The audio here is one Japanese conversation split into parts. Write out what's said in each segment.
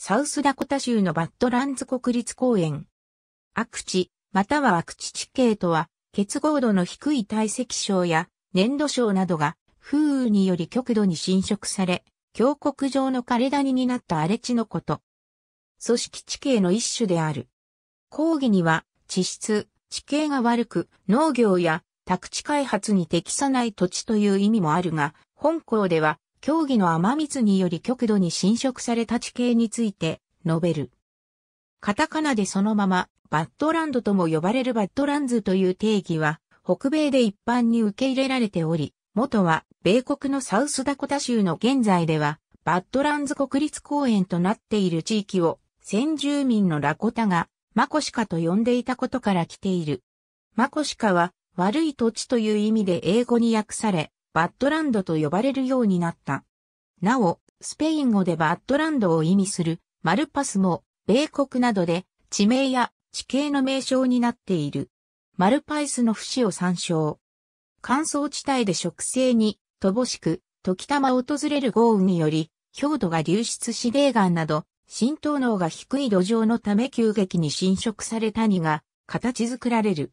サウスダコタ州のバッドランズ国立公園。悪地、または悪地地形とは、結合度の低い堆積症や粘土症などが風雨により極度に侵食され、峡谷上の枯れ谷になった荒れ地のこと。組織地形の一種である。講義には、地質、地形が悪く、農業や宅地開発に適さない土地という意味もあるが、本校では競技の雨水により極度に侵食された地形について述べる。カタカナでそのまま、バッドランドとも呼ばれるバッドランズという定義は、北米で一般に受け入れられており、元は、米国のサウスダコタ州の現在では、バッドランズ国立公園となっている地域を、先住民のラコタが、マコシカと呼んでいたことから来ている。マコシカは、悪い土地という意味で英語に訳され、バッドランドと呼ばれるようになった。なお、スペイン語でバッドランドを意味するマルパスも、米国などで地名や地形の名称になっている。マルパイスの節を参照。乾燥地帯で植生に乏しく、時たま訪れる豪雨により、強度が流出し霊岩など、浸透能が低い土壌のため急激に侵食された荷が、形作られる。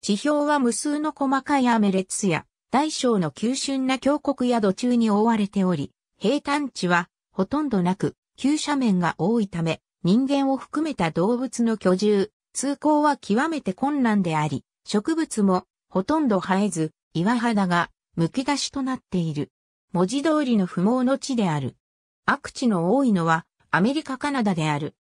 地表は無数の細かいアメレツや大小の急峻な峡谷や土中に覆われており、平坦地はほとんどなく、急斜面が多いため、人間を含めた動物の居住、通行は極めて困難であり、植物もほとんど生えず、岩肌が剥き出しとなっている。文字通りの不毛の地である。悪地の多いのはアメリカカナダである。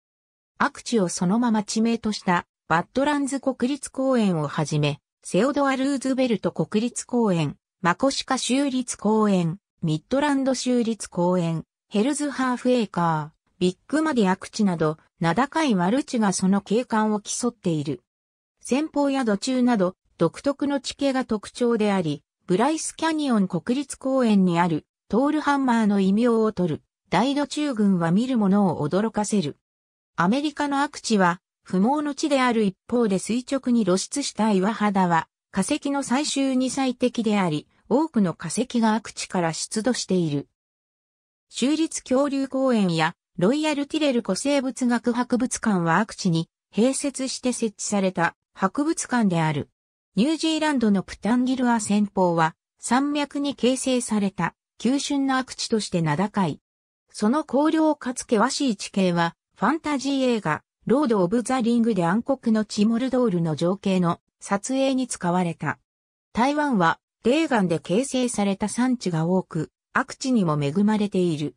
悪地をそのまま地名としたバッドランズ国立公園をはじめ、セオドア・ルーズベルト国立公園、マコシカ州立公園、ミッドランド州立公園、ヘルズハーフエーカー、ビッグマディアクチなど、名高いマルチがその景観を競っている。先方や土中など、独特の地形が特徴であり、ブライスキャニオン国立公園にある、トールハンマーの異名を取る、大土中群は見る者を驚かせる。アメリカのアクチは、不毛の地である一方で垂直に露出した岩肌は、化石の採集に最適であり、多くの化石が悪地から出土している。州立恐竜公園やロイヤルティレル古生物学博物館は悪地に併設して設置された博物館である。ニュージーランドのプタンギルア戦法は山脈に形成された急峻な悪地として名高い。その荒涼かつ険しい地形はファンタジー映画ロード・オブ・ザ・リングで暗黒のチモルドールの情景の撮影に使われた。台湾は霊岩で形成された産地が多く、悪地にも恵まれている。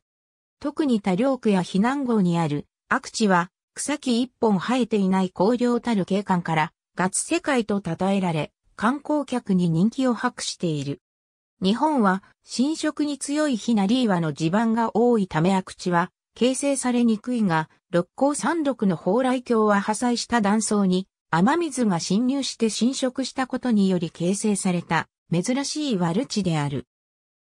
特に多良区や避難号にある悪地は草木一本生えていない荒涼たる景観からガツ世界と称えられ観光客に人気を博している。日本は侵食に強いヒナリーワの地盤が多いため悪地は形成されにくいが六甲山麓の蓬莱峡は破砕した断層に雨水が侵入して侵食したことにより形成された珍しいワルチである。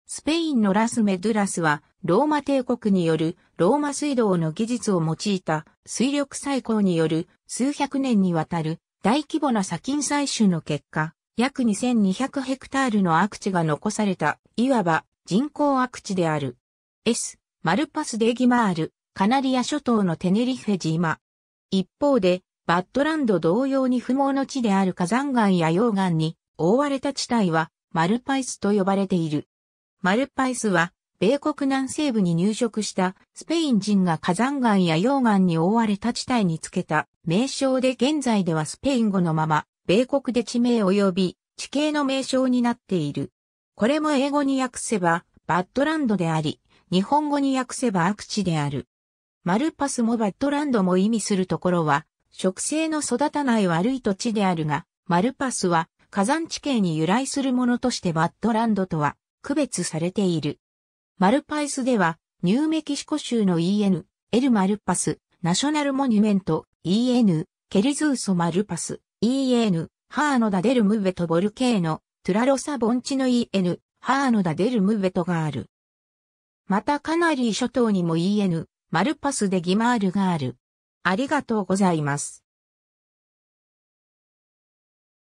スペインのラスメドゥラスは、ローマ帝国によるローマ水道の技術を用いた水力採掘による数百年にわたる大規模な砂金採取の結果、約2200ヘクタールの悪地が残された、いわば人工悪地である。S、マルパスデギマール、カナリア諸島のテネリフェ島。一方で、バッドランド同様に不毛の地である火山岩や溶岩に覆われた地帯はマルパイスと呼ばれている。マルパイスは、米国南西部に入植したスペイン人が火山岩や溶岩に覆われた地帯につけた名称で現在ではスペイン語のまま、米国で地名及び地形の名称になっている。これも英語に訳せば、バッドランドであり、日本語に訳せば悪地である。マルパスもバッドランドも意味するところは、植生の育たない悪い土地であるが、マルパスは火山地形に由来するものとしてバッドランドとは区別されている。マルパイスでは、ニューメキシコ州の EN、エルマルパス、ナショナルモニュメント、EN、ケルズーソマルパス、EN、ハーノダデルムベトボルケーノ、トゥラロサボンチの EN、ハーノダデルムベトがある。またカナリー諸島にも EN、マルパスでギマールがある。ありがとうございます。